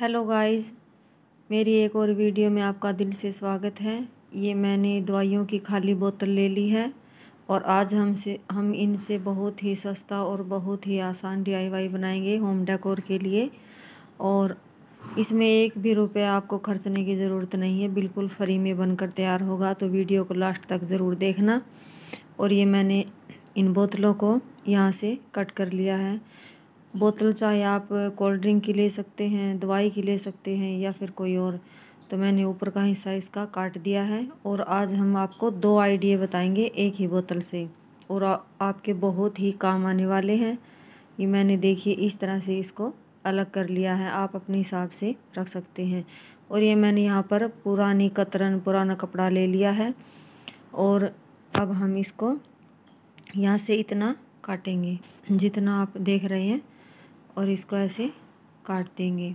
hello guys मेरी एक और वीडियो में आपका दिल से स्वागत है ये मैंने दवाइयों की खाली बोतल ले ली है और आज हम से हम इनसे बहुत ही सस्ता और बहुत ही आसान डीआईवाई बनाएंगे होम डेकोर के लिए और इसमें एक भी रुपये आपको खर्चने की ज़रूरत नहीं है बिल्कुल फ्री में बनकर तैयार होगा तो वीडियो को लास्ट तक ज़रूर देखना और ये मैंने इन बोतलों को यहाँ से कट कर लिया है बोतल चाहे आप कोल्ड ड्रिंक की ले सकते हैं दवाई की ले सकते हैं या फिर कोई और तो मैंने ऊपर का हिस्सा इसका काट दिया है और आज हम आपको दो आइडिए बताएंगे एक ही बोतल से और आपके बहुत ही काम आने वाले हैं ये मैंने देखिए इस तरह से इसको अलग कर लिया है आप अपने हिसाब से रख सकते हैं और ये मैंने यहाँ पर पुरानी कतरन पुराना कपड़ा ले लिया है और अब हम इसको यहाँ से इतना काटेंगे जितना आप देख रहे हैं और इसको ऐसे काट देंगे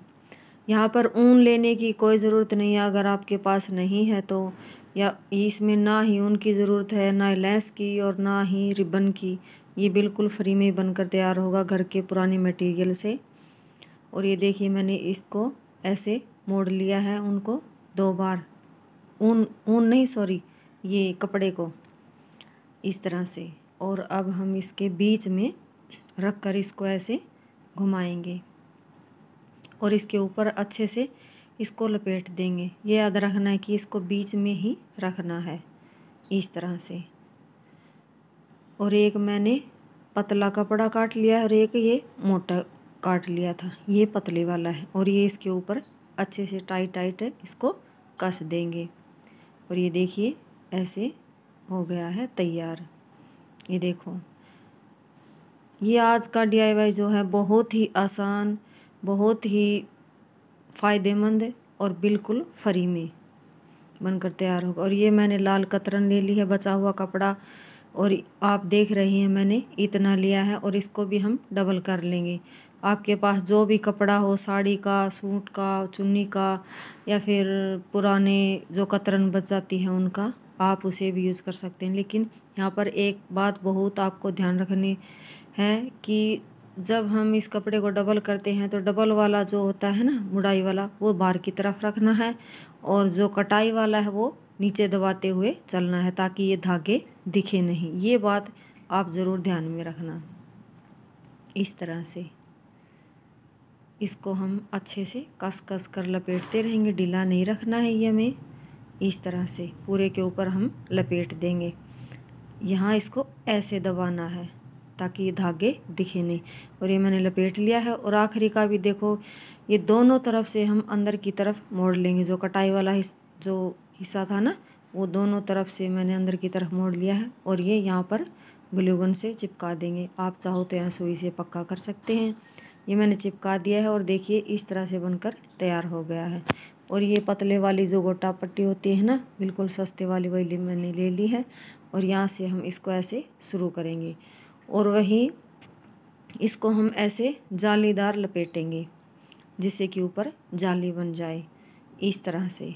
यहाँ पर ऊन लेने की कोई ज़रूरत नहीं है अगर आपके पास नहीं है तो या इसमें ना ही ऊन की ज़रूरत है ना लेस की और ना ही रिबन की ये बिल्कुल फ्री में बनकर तैयार होगा घर के पुराने मटेरियल से और ये देखिए मैंने इसको ऐसे मोड़ लिया है उनको दो बार ऊन ऊन नहीं सॉरी ये कपड़े को इस तरह से और अब हम इसके बीच में रख कर इसको ऐसे घुमाएंगे और इसके ऊपर अच्छे से इसको लपेट देंगे ये याद रखना है कि इसको बीच में ही रखना है इस तरह से और एक मैंने पतला कपड़ा काट लिया और एक ये मोटा काट लिया था ये पतले वाला है और ये इसके ऊपर अच्छे से टाइट टाइट इसको कस देंगे और ये देखिए ऐसे हो गया है तैयार ये देखो ये आज का डी जो है बहुत ही आसान बहुत ही फ़ायदेमंद और बिल्कुल फ्री में बनकर तैयार होगा और ये मैंने लाल कतरन ले ली है बचा हुआ कपड़ा और आप देख रही हैं मैंने इतना लिया है और इसको भी हम डबल कर लेंगे आपके पास जो भी कपड़ा हो साड़ी का सूट का चुन्नी का या फिर पुराने जो कतरन बच जाती हैं उनका आप उसे भी यूज़ कर सकते हैं लेकिन यहाँ पर एक बात बहुत आपको ध्यान रखने है कि जब हम इस कपड़े को डबल करते हैं तो डबल वाला जो होता है ना मुड़ाई वाला वो बाहर की तरफ रखना है और जो कटाई वाला है वो नीचे दबाते हुए चलना है ताकि ये धागे दिखे नहीं ये बात आप ज़रूर ध्यान में रखना इस तरह से इसको हम अच्छे से कस कस कर लपेटते रहेंगे ढीला नहीं रखना है ये हमें इस तरह से पूरे के ऊपर हम लपेट देंगे यहाँ इसको ऐसे दबाना है ताकि ये धागे दिखे नहीं और ये मैंने लपेट लिया है और आखिरी का भी देखो ये दोनों तरफ से हम अंदर की तरफ मोड़ लेंगे जो कटाई वाला हिस, जो हिस्सा था ना वो दोनों तरफ से मैंने अंदर की तरफ मोड़ लिया है और ये यहाँ पर ग्लूगन से चिपका देंगे आप चाहो तो यहाँ सुई से पक्का कर सकते हैं ये मैंने चिपका दिया है और देखिए इस तरह से बनकर तैयार हो गया है और ये पतले वाली जो गोटा पट्टी होती है ना बिल्कुल सस्ते वाली वही मैंने ले ली है और यहाँ से हम इसको ऐसे शुरू करेंगे और वहीं इसको हम ऐसे जालीदार लपेटेंगे जिससे कि ऊपर जाली बन जाए इस तरह से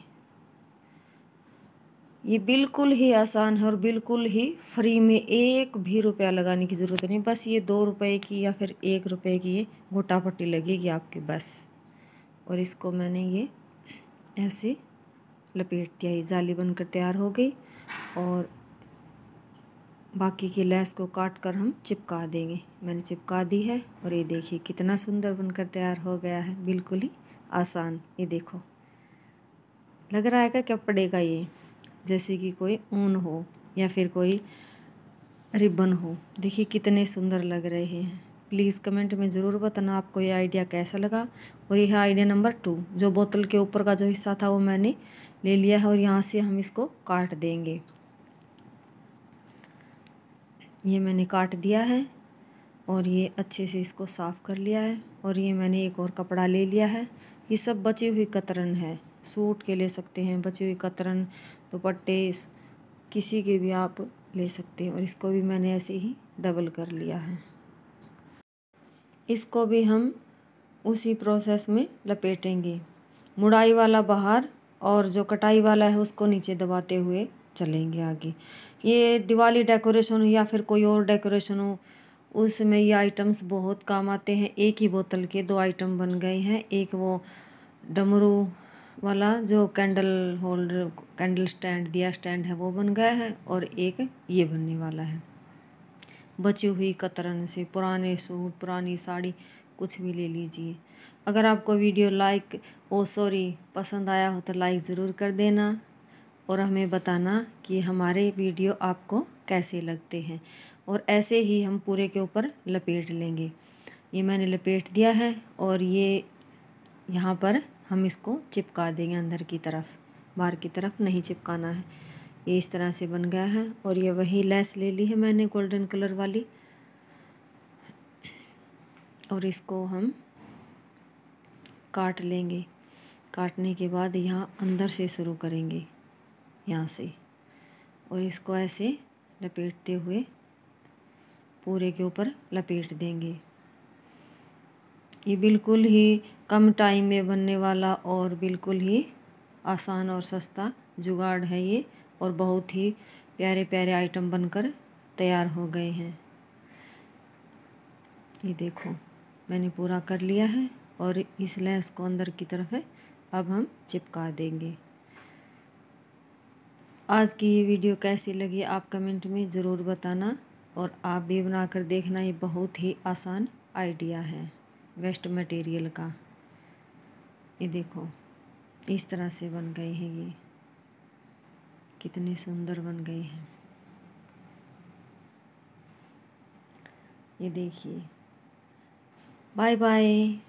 ये बिल्कुल ही आसान है और बिल्कुल ही फ्री में एक भी रुपया लगाने की ज़रूरत नहीं बस ये दो रुपए की या फिर एक रुपए की ये घोटा पट्टी लगेगी आपकी बस और इसको मैंने ये ऐसे लपेट दिया ये जाली बनकर तैयार हो गई और बाकी की लेस को काट कर हम चिपका देंगे मैंने चिपका दी है और ये देखिए कितना सुंदर बनकर तैयार हो गया है बिल्कुल ही आसान ये देखो लग रहा है क्या पड़ेगा ये जैसे कि कोई ऊन हो या फिर कोई रिबन हो देखिए कितने सुंदर लग रहे हैं प्लीज़ कमेंट में ज़रूर बताना आपको ये आइडिया कैसा लगा और यह आइडिया नंबर टू जो बोतल के ऊपर का जो हिस्सा था वो मैंने ले लिया है और यहाँ से हम इसको काट देंगे ये मैंने काट दिया है और ये अच्छे से इसको साफ़ कर लिया है और ये मैंने एक और कपड़ा ले लिया है ये सब बची हुई कतरन है सूट के ले सकते हैं बची हुई कतरन दुपट्टे किसी के भी आप ले सकते हैं और इसको भी मैंने ऐसे ही डबल कर लिया है इसको भी हम उसी प्रोसेस में लपेटेंगे मुड़ाई वाला बाहर और जो कटाई वाला है उसको नीचे दबाते हुए चलेंगे आगे ये दिवाली डेकोरेशन हो या फिर कोई और डेकोरेशन हो उसमें ये आइटम्स बहुत काम आते हैं एक ही बोतल के दो आइटम बन गए हैं एक वो डमरू वाला जो कैंडल होल्डर कैंडल स्टैंड दिया स्टैंड है वो बन गया है और एक ये बनने वाला है बची हुई कतरन से पुराने सूट पुरानी साड़ी कुछ भी ले लीजिए अगर आपको वीडियो लाइक ओ सॉरी पसंद आया हो तो लाइक ज़रूर कर देना और हमें बताना कि हमारे वीडियो आपको कैसे लगते हैं और ऐसे ही हम पूरे के ऊपर लपेट लेंगे ये मैंने लपेट दिया है और ये यहाँ पर हम इसको चिपका देंगे अंदर की तरफ बाहर की तरफ नहीं चिपकाना है ये इस तरह से बन गया है और ये वही लेस ले ली है मैंने गोल्डन कलर वाली और इसको हम काट लेंगे काटने के बाद यहाँ अंदर से शुरू करेंगे यहाँ से और इसको ऐसे लपेटते हुए पूरे के ऊपर लपेट देंगे ये बिल्कुल ही कम टाइम में बनने वाला और बिल्कुल ही आसान और सस्ता जुगाड़ है ये और बहुत ही प्यारे प्यारे आइटम बनकर तैयार हो गए हैं ये देखो मैंने पूरा कर लिया है और इस लेंस को अंदर की तरफ है अब हम चिपका देंगे आज की ये वीडियो कैसी लगी आप कमेंट में ज़रूर बताना और आप भी बना कर देखना ये बहुत ही आसान आइडिया है वेस्ट मटेरियल का ये देखो इस तरह से बन गए हैं ये कितने सुंदर बन गए हैं ये देखिए बाय बाय